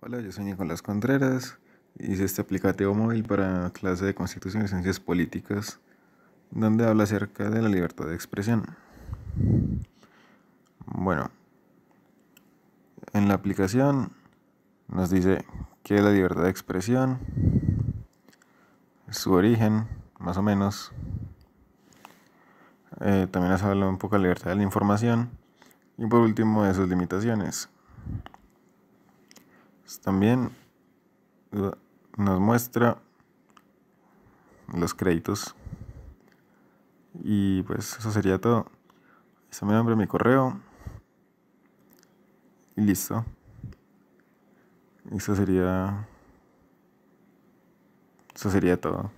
Hola, yo soy Nicolás Contreras. Hice este aplicativo móvil para clase de Constitución y Ciencias Políticas, donde habla acerca de la libertad de expresión. Bueno, en la aplicación nos dice qué es la libertad de expresión, su origen, más o menos. Eh, también nos habla un poco de la libertad de la información y por último de sus limitaciones. También eh, nos muestra los créditos. Y pues eso sería todo. eso me nombre, mi correo. Y listo. Eso sería. Eso sería todo.